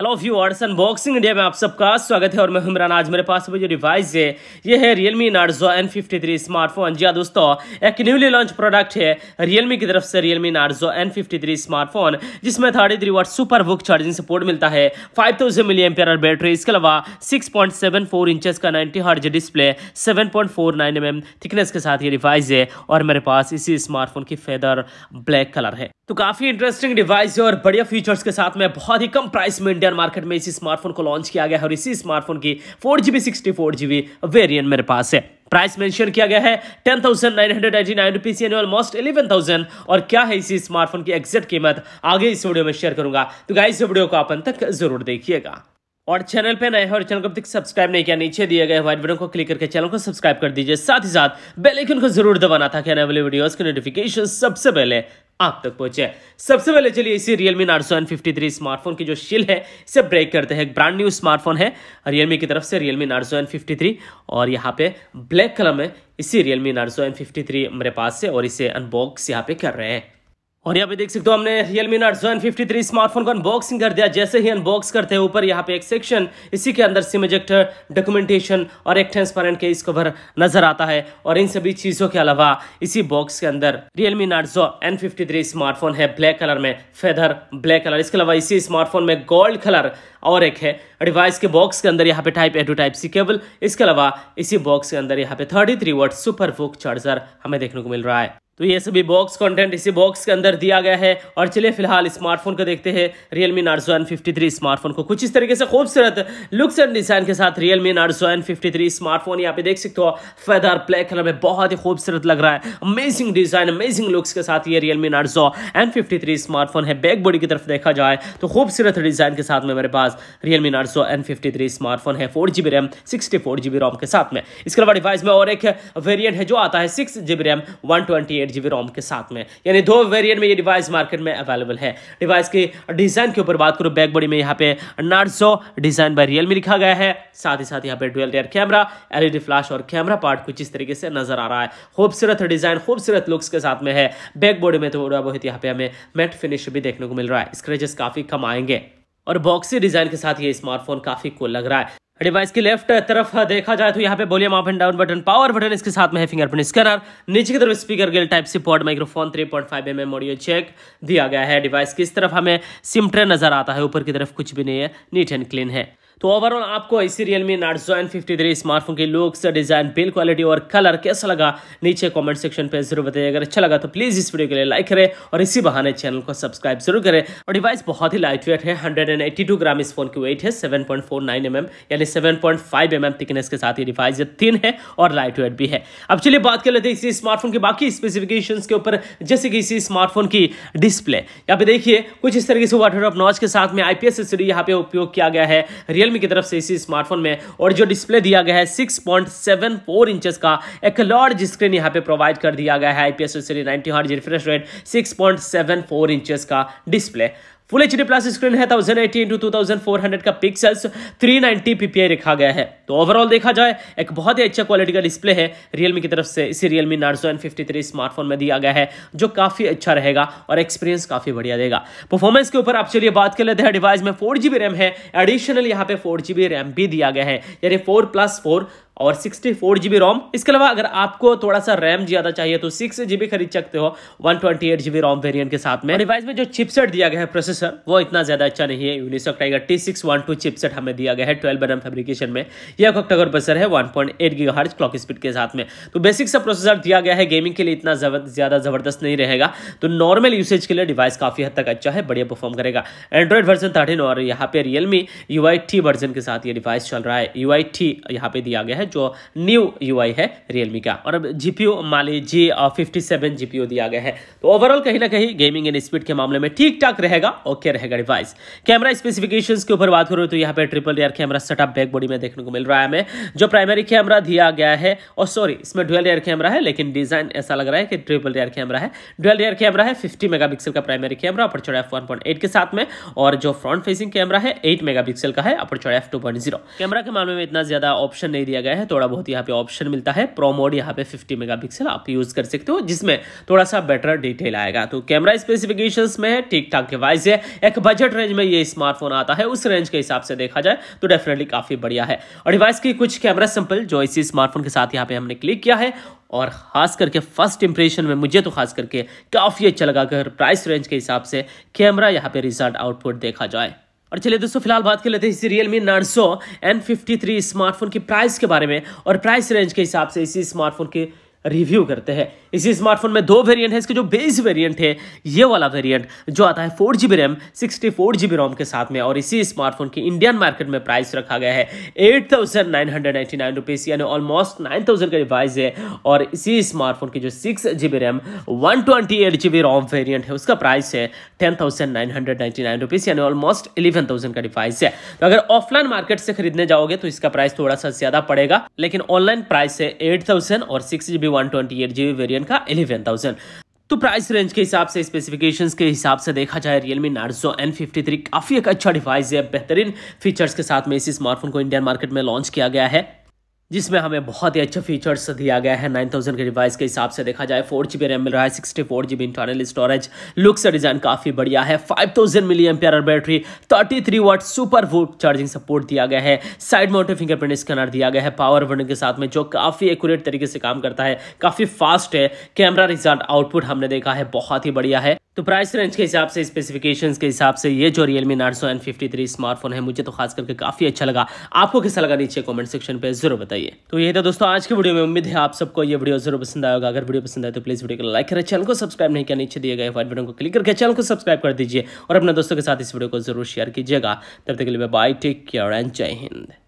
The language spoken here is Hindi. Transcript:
हेलो ऑर्डसन बॉक्सिंग इंडिया में आप सबका स्वागत है और मैं हमरान आज मेरे पास जो डिवाइस है ये है Realme Narzo N fifty three smartphone जी हाँ दोस्तों एक न्यूली लॉन्च प्रोडक्ट है रियलमी की तरफ से Realme Narzo N fifty three smartphone जिसमें थर्टी थ्री वर्ट सुपर बुक चार्जिंग सपोर्ट मिलता है five thousand milli ampere battery इसके अलावा six point seven four inches का ninety hertz display seven point four nine M M thickness के साथ ये डिवाइस है और मेरे पास इसी स्मार्टफोन की फेदर ब्लैक कलर है तो काफी इंटरेस्टिंग डिवाइस है और बढ़िया फीचर्स के साथ में बहुत ही कम प्राइस में इंडियन मार्केट में इसी स्मार्टफोन को लॉन्च किया गया है और इसी स्मार्टफोन की four GB sixty four GB variant मेरे पास है प्राइस मेंशन किया गया है ten thousand nine hundred eighty nine rupees and almost eleven thousand और क्या है इसी स्मार्टफोन की एग्जैक्ट कीमत आगे इस वीडियो में शेयर करूंगा तो गाय इस वीडियो को आप अंत तक जरूर देखिएगा और चैनल पे नए और चैनल को अब तक सब्सक्राइब नहीं किया नीचे दिए गए व्हाइट बटन को क्लिक करके चैनल को सब्सक्राइब कर दीजिए साथ ही साथ बेल आइकन को जरूर दबाना था कि आने वाले वीडियोस के नोटिफिकेशन सबसे पहले आप तक पहुंचे सबसे पहले चलिए इसी Realme Narzo N fifty three smartphone की जो शिल है इसे ब्रेक करते हैं एक ब्रांड न्यू स्मार्टफोन है रियलमी की तरफ से Realme Narzo N fifty three और यहाँ पे ब्लैक कलर में इसी Realme Narzo N fifty three मेरे पास है और इसे अनबॉक्स यहाँ पे कर रहे हैं और यहाँ पे देख सकते हो हमने Realme Nuts 153 स्मार्टफोन को अनबॉक्सिंग कर दिया जैसे ही अनबॉक्स करते हैं ऊपर यहाँ पे एक सेक्शन इसी के अंदर सिम इजेक्टर डॉक्यूमेंटेशन और एक ट्रांसपेरेंट केस कवर नजर आता है और इन सभी चीज़ों के अलावा इसी बॉक्स के अंदर Realme Nuts N53 स्मार्टफोन है ब्लैक कलर में फेदर ब्लैक कलर इसके अलावा इसी स्मार्टफोन में गोल्ड कलर और एक है डिवाइस के बॉक्स के अंदर यहाँ पे type A to type C cable इसके अलावा इसी बॉक्स के अंदर यहाँ पे थर्टी थ्री वर्ड सुपर फोक चार्जर हमें देखने को मिल रहा है तो ये सभी बॉक्स कंटेंट इसी बॉक्स के अंदर दिया गया है और चलिए फिलहाल स्मार्टफोन को देखते हैं Realme Narzo N fifty three smartphone को कुछ इस तरीके से खूबसूरत लुक्स एंड डिजाइन के साथ Realme Narzo N fifty three smartphone यहाँ पे देख सकते हो फैदार ब्लैक कलर में बहुत ही खूबसूरत लग रहा है अमेजिंग डिजाइन अमेजिंग लुक्स के साथ ये Realme Narzo N fifty three smartphone है बैक बॉडी की तरफ देखा जाए तो खूबसूरत डिजाइन के साथ में मेरे पास Realme Narzo N fifty three smartphone है four G B RAM sixty four G B ROM के साथ में इसके अलावा डिवाइस में और एक वेरियंट है जो आता है six G B RAM one twenty eight eight G ROM के साथ में यानी दो वेरियंट में ये डिवाइस मार्केट में अवेलेबल है डिवाइस के डिज़ाइन के ऊपर बात करूँ बैक बॉडी में यहाँ पे नार्सो डिज़ाइन बाय रियल लिखा गया है साथ ही साथ यहाँ पे twelve AI camera LED flash और कैमरा पार्ट कुछ इस तरीके से नजर आ रहा है खूबसूरत डिज़ाइन खूबसूरत लुक्स के साथ में है बैक बॉडी में तो थोड़ा बहुत यहाँ पे हमें मेट फिनिश भी देखने को मिल रहा है स्क्रेचेस काफ़ी कम आएंगे और बॉक्सी डिज़ाइन के साथ ये स्मार्टफोन काफ़ी कूल लग रहा है डिवाइस की लेफ्ट तरफ देखा जाए तो यहाँ पे volume up and down button power button इसके साथ में है फिंगरप्रिंट स्कैनर नीचे की तरफ speaker grille type C port microphone 3.5 point M audio jack दिया गया है डिवाइस की इस तरफ हमें सिम ट्रे नजर आता है ऊपर की तरफ कुछ भी नहीं है नीट एंड क्लीन है तो ओवरऑल आपको इसी Realme Narzo N fifty three smartphone की लुक्स डिजाइन बिल क्वालिटी और कलर कैसा लगा नीचे कमेंट सेक्शन पे जरूर बताइए अगर अच्छा लगा तो प्लीज इस वीडियो के लिए लाइक करें और इसी बहाने चैनल को सब्सक्राइब जरूर करें और डिवाइस बहुत ही लाइट वेट है हंड्रेड ग्राम इस फोन की वेट है seven point four nine M M यानी seven point five M M thickness के साथ ये डिवाइस थिन है और लाइट वेट भी है अब चलिए बात कर लेते हैं इसी स्मार्टफोन के बाकी स्पेसिफिकेशन के ऊपर जैसे कि इसी स्मार्टफोन की डिस्प्ले यहाँ पे देखिए कुछ इस तरीके से वाटर ऑफ नॉच के साथ में आईपीएस यहाँ पे उपयोग किया गया है रियल रियलमी की तरफ से इसी स्मार्टफोन में और जो डिस्प्ले दिया गया है six point seven four inches का एक लार्ज स्क्रीन यहाँ पे प्रोवाइड कर दिया गया है IPS ninety refresh rate six point seven four inches का display full H plus screen है thousand eighty into two thousand four hundred का पिक्सल्स थ्री नाइनटी पीपीआई रखा गया है तो ओवरऑल देखा जाए एक बहुत ही अच्छा क्वालिटी का डिस्प्ले है रियलमी की तरफ से इसी Realme Narzo N fifty three smartphone में दिया गया है जो काफी अच्छा रहेगा और एक्सपीरियंस काफी बढ़िया देगा परफॉर्मेंस के ऊपर आप चलिए बात कर लेते हैं डिवाइस में फोर जीबी रैम है एडिशनल यहाँ पे फोर जीबी रैम भी दिया गया है यानी फोर प्लस और सिक्सटी फोर जीबी रोम इसके अलावा अगर आपको थोड़ा सा रैम ज़्यादा चाहिए तो सिक्स जीबी खरीद सकते हो one twenty eight GB ROM variant के साथ में डिवाइस में जो चिपसेट दिया गया है प्रोसेसर वो इतना ज़्यादा अच्छा नहीं है Unisoc Tiger T six one two chipset हमें दिया गया है ट्वेल्व एन फेब्रिकेशन में यह ऑक्टागर प्रोसेसर है one point eight hertz clock speed के साथ में तो बेसिक सा प्रोसेसर दिया गया है गेमिंग के लिए इतना ज़्यादा ज़बरदस्त नहीं रहेगा तो नॉर्मल यूसेज के लिए डिवाइस काफ़ी हद तक अच्छा है बढ़िया परफॉर्म करेगा एंड्रॉइड वर्जन थर्टीन और यहाँ पे रियलमी यू वर्जन के साथ ये डिवाइस चल रहा है यू आई यहाँ पे दिया गया है जो न्यू यू है रियलमी का और अब जी मान लीजिए फिफ्टी सेवन दिया गया है तो ओवरऑल कहीं ना कहीं गेमिंग एंड स्पीड के मामले में ठीक ठाक रहेगा ओके रहेगा डिवाइस कैमरा स्पेसिफिकेशंस के ऊपर बात करो तो यहाँ पे triple AI camera setup back body में देखने को मिल रहा है हमें जो प्राइमरी कैमरा दिया गया है और सॉरी इसमें डुअल एयर कैमरा है लेकिन डिजाइन ऐसा लग रहा है कि ट्रिपल एयर कैमरा है डुअल एयर कैमरा है फिफ्टी मेगापिक्सल का प्राइमरी कैमरा अपर चौड़ा एफ वन के साथ में और जो फ्रंट फेसिंग कैमरा है एट मेगापिक्सल का है अपर चौड़ा एफ टू कैमरा के मामले में इतना ज्यादा ऑप्शन नहीं दिया गया है थोड़ा बहुत यहाँ पे ऑप्शन मिलता है प्रो मोड यहाँ पे 50 मेगापिक्सल आप यूज़ कर सकते हो जिसमें थोड़ा सा बेटर डिटेल आएगा तो कैमरा स्पेसिफिकेशंस में ठीक ठाक डिवाइस है एक बजट रेंज में ये स्मार्टफोन आता है उस रेंज के हिसाब से देखा जाए तो डेफिनेटली काफ़ी बढ़िया है और डिवाइस की कुछ कैमरा सिंपल जो इसी स्मार्टफोन के साथ यहाँ पे हमने क्लिक किया है और ख़ास करके फर्स्ट इंप्रेशन में मुझे तो खास करके काफ़ी अच्छा लगा अगर प्राइस रेंज के हिसाब से कैमरा यहाँ पे रिजल्ट आउटपुट देखा जाए और चलिए दोस्तों फिलहाल बात कर लेते हैं इसी Realme Narzo N smartphone की प्राइस के बारे में और प्राइस रेंज के हिसाब से इसी स्मार्टफोन के रिव्यू करते हैं इसी स्मार्टफोन में दो वेरिएंट है इसके जो बेस वेरिएंट है ये वाला वेरिएंट जो आता है four G B RAM sixty four G B ROM के साथ में और इसी स्मार्टफोन की इंडियन मार्केट में प्राइस रखा गया है eight thousand nine hundred ninety nine rupees यानी ऑलमोस्ट नाइन थाउजेंड का डिवाइस है और इसी स्मार्टफोन की जो six G B RAM one twenty eight G B ROM variant है उसका प्राइस है ten thousand nine hundred ninety nine rupees यानी ऑलमोस्ट इलेवन थाउजेंड का डिवाइस है तो अगर ऑफलाइन मार्केट से खरीदने जाओगे तो इसका प्राइस थोड़ा सा ज़्यादा पड़ेगा लेकिन ऑनलाइन प्राइस है एट थाउजेंड और six G B G one twenty eight GB variant का एलेवन थाउजेंड तो प्राइस रेंज के हिसाब से स्पेसिफिकेशंस के हिसाब से देखा जाए Realme Narzo N fifty three काफ़ी एक अच्छा डिवाइस है बेहतरीन फीचर्स के साथ में इस स्मार्टफोन को इंडियन मार्केट में लॉन्च किया गया है जिसमें हमें बहुत ही अच्छा फीचर्स दिया गया है 9000 के डिवाइस के हिसाब से देखा जाए फोर जी रैम मिल रहा है sixty four G internal storage looks design काफ़ी बढ़िया है 5000 thousand milli M battery 33 three watt super VOOC charging support दिया गया है साइड माउंटेड फिंगरप्रिंट स्कैनर दिया गया है पावर वन के साथ में जो काफ़ी एक्यूरेट तरीके से काम करता है काफ़ी फास्ट है कैमरा रिजल्ट आउटपुट हमने देखा है बहुत ही बढ़िया है तो प्राइस रेंज के हिसाब से स्पेसिफिकेशंस के हिसाब से ये जो Realme Narzo N fifty three smartphone है मुझे तो खास करके काफ़ी अच्छा लगा आपको कैसा लगा नीचे कमेंट सेक्शन पे जरूर बताइए तो ये था दोस्तों आज की वीडियो में उम्मीद है आप सबको ये वीडियो जरूर पसंद आएगा अगर वीडियो पसंद आए तो प्लीज़ वीडियो को लाइक करें चैनल को सब्सक्राइब नहीं किया नीचे दिए गए वाइट बटन को क्लिक करके चैनल को सब्सक्राइब कर दीजिए और अपने दोस्तों के साथ इस वीडियो को जरूर शेयर कीजिएगा तब तक के लिए बाय टेक केयर एंड जय हिंद